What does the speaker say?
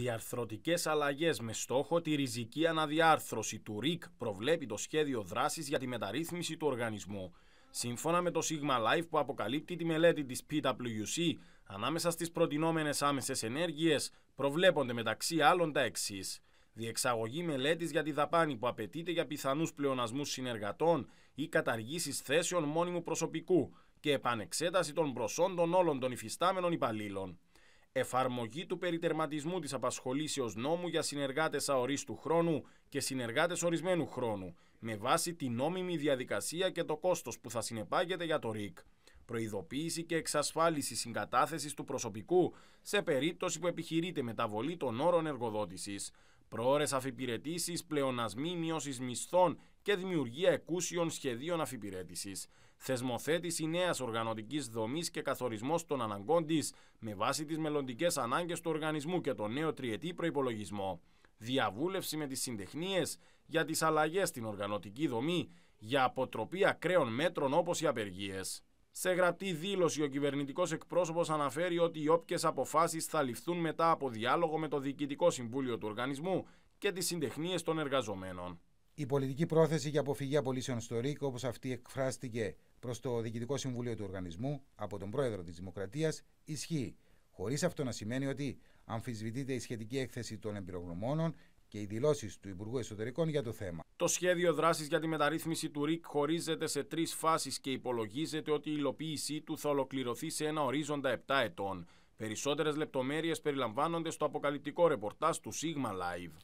Διαρθρωτικές αλλαγές με στόχο τη ριζική αναδιάρθρωση του ΡΙΚ προβλέπει το σχέδιο δράσης για τη μεταρρύθμιση του οργανισμού. Σύμφωνα με το Sigma Life που αποκαλύπτει τη μελέτη της PwC, ανάμεσα στις προτινόμενες άμεσες ενέργειες προβλέπονται μεταξύ άλλων τα εξής. Διεξαγωγή μελέτης για τη δαπάνη που απαιτείται για πιθανούς πλεονασμούς συνεργατών ή καταργήσεις θέσεων μόνιμου προσωπικού και επανεξέταση των προσόντων όλων των υφιστάμενων υπαλλήλων εφαρμογή του περιτερματισμού της απασχολήσεως νόμου για συνεργάτες αορίστου χρόνου και συνεργάτες ορισμένου χρόνου, με βάση την νόμιμη διαδικασία και το κόστος που θα συνεπάγεται για το ΡΙΚ. Προειδοποίηση και εξασφάλιση συγκατάθεσης του προσωπικού σε περίπτωση που επιχειρείται μεταβολή των όρων εργοδότησης. Προώρες αφιπηρετήσεις, πλεονασμοί, μειώσει μισθών και δημιουργία εκούσιων σχεδίων αφιπηρέτησης, θεσμοθέτηση νέα οργανωτικής δομής και καθορισμός των αναγκών της με βάση τις μελλοντικές ανάγκες του οργανισμού και το νέο τριετή προπολογισμό, διαβούλευση με τις συντεχνίες για τις αλλαγές στην οργανωτική δομή για αποτροπή ακραίων μέτρων όπως οι απεργίες. Σε γραπτή δήλωση, ο κυβερνητικός εκπρόσωπος αναφέρει ότι οι όποιες αποφάσεις θα ληφθούν μετά από διάλογο με το Διοικητικό Συμβούλιο του Οργανισμού και τις συντεχνίες των εργαζομένων. Η πολιτική πρόθεση για αποφυγή απολύσεων στο ΡΙΚ, όπως αυτή εκφράστηκε προς το Διοικητικό Συμβούλιο του Οργανισμού από τον Πρόεδρο της Δημοκρατίας, ισχύει. Χωρίς αυτό να σημαίνει ότι αμφισβητείται η σχετική έκθεση των εμπειρογνωμόνων και οι δηλώσεις του Υπουργού Εσωτερικών για το θέμα. Το σχέδιο δράσης για τη μεταρρύθμιση του ΡΙΚ χωρίζεται σε τρεις φάσεις και υπολογίζεται ότι η υλοποίησή του θα ολοκληρωθεί σε ένα ορίζοντα 7 ετών. Περισσότερες λεπτομέρειες περιλαμβάνονται στο αποκαλυπτικό ρεπορτάζ του Sigma Live.